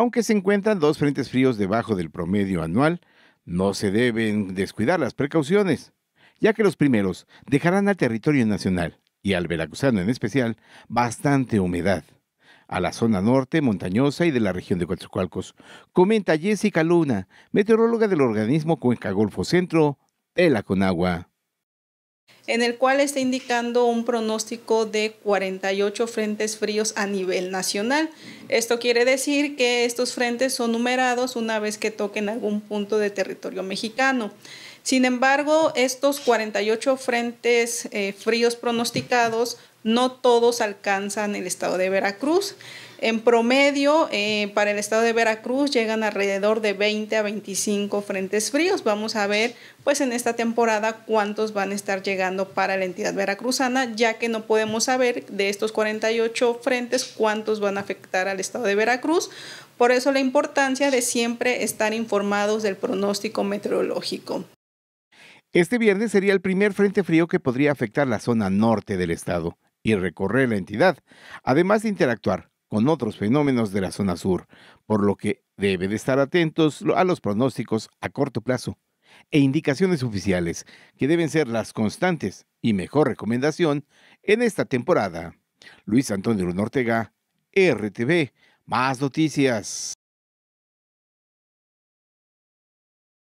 Aunque se encuentran dos frentes fríos debajo del promedio anual, no se deben descuidar las precauciones, ya que los primeros dejarán al territorio nacional, y al veracruzano en especial, bastante humedad. A la zona norte, montañosa y de la región de Coatzacoalcos, comenta Jessica Luna, meteoróloga del organismo Cuenca Golfo Centro el Conagua en el cual está indicando un pronóstico de 48 frentes fríos a nivel nacional. Esto quiere decir que estos frentes son numerados una vez que toquen algún punto de territorio mexicano. Sin embargo, estos 48 frentes eh, fríos pronosticados no todos alcanzan el estado de Veracruz. En promedio, eh, para el estado de Veracruz llegan alrededor de 20 a 25 frentes fríos. Vamos a ver, pues en esta temporada, cuántos van a estar llegando para la entidad veracruzana, ya que no podemos saber de estos 48 frentes cuántos van a afectar al estado de Veracruz. Por eso la importancia de siempre estar informados del pronóstico meteorológico. Este viernes sería el primer frente frío que podría afectar la zona norte del estado recorrer la entidad, además de interactuar con otros fenómenos de la zona sur, por lo que debe de estar atentos a los pronósticos a corto plazo e indicaciones oficiales, que deben ser las constantes y mejor recomendación en esta temporada. Luis Antonio Ortega, RTV, más noticias.